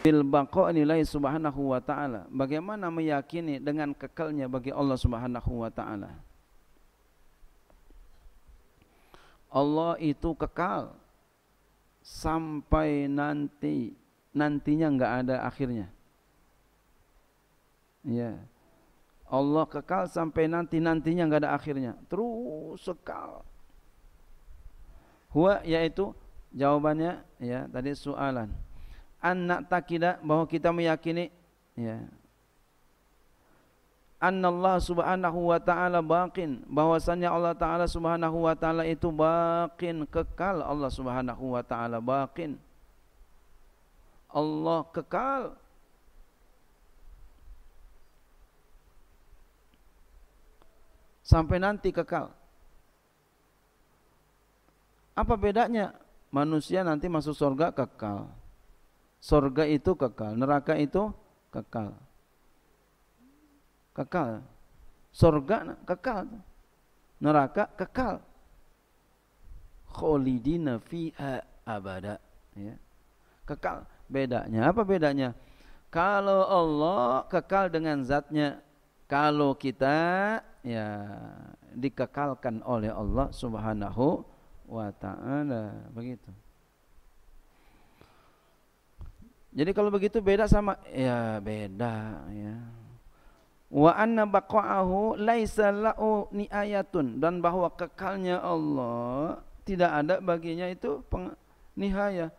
bil bako nilai subhanahu wa ta'ala bagaimana meyakini dengan kekalnya bagi Allah subhanahu wa ta'ala Allah itu kekal sampai nanti nantinya nggak ada akhirnya ya Allah kekal sampai nanti nantinya nggak ada akhirnya terus sekal Huwa yaitu jawabannya ya tadi soalan. Anak takida bahwa kita meyakini ya Allah subhanahu wa ta'ala baqin bahwasannya Allah ta'ala subhanahu wa ta'ala itu baqin kekal Allah subhanahu wa ta'ala baqin Allah kekal sampai nanti kekal apa bedanya? Manusia nanti masuk surga kekal. Surga itu kekal, neraka itu kekal. Kekal. Surga kekal. Neraka kekal. Kholidina fiha abada. Ya. Kekal. Bedanya apa bedanya? Kalau Allah kekal dengan zatnya, kalau kita ya dikekalkan oleh Allah Subhanahu wa ta'ala begitu jadi kalau begitu beda sama ya beda ya wa anna baqa'ahu laisa la'u niayatun dan bahwa kekalnya Allah tidak ada baginya itu peng, nihaya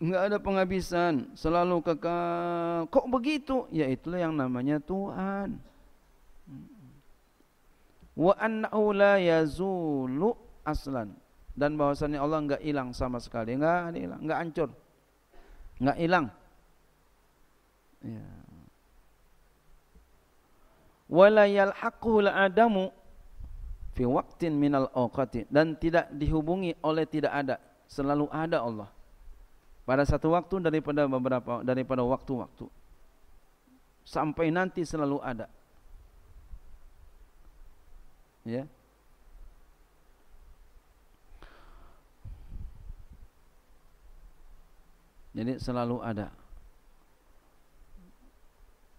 enggak ada penghabisan selalu kekal kok begitu ya itulah yang namanya Tuhan wa annahu la yazulu aslan dan bahwasannya Allah enggak hilang sama sekali, enggak hilang, enggak hancur. Enggak hilang. Ya. Wala adamu fi waqtin minal awqati dan tidak dihubungi oleh tidak ada, selalu ada Allah. Pada satu waktu daripada beberapa daripada waktu-waktu. Sampai nanti selalu ada. Ya. Jadi selalu ada.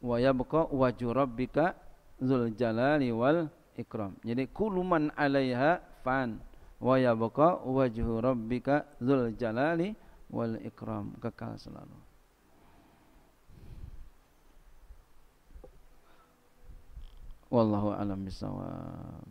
Wa yabqa wajhu rabbika dzul jalali wal ikram. Jadi kuluman 'alaiha fan wa yabqa wajhu rabbika dzul jalali wal ikram kekal selalu. Wallahu alam bisawab.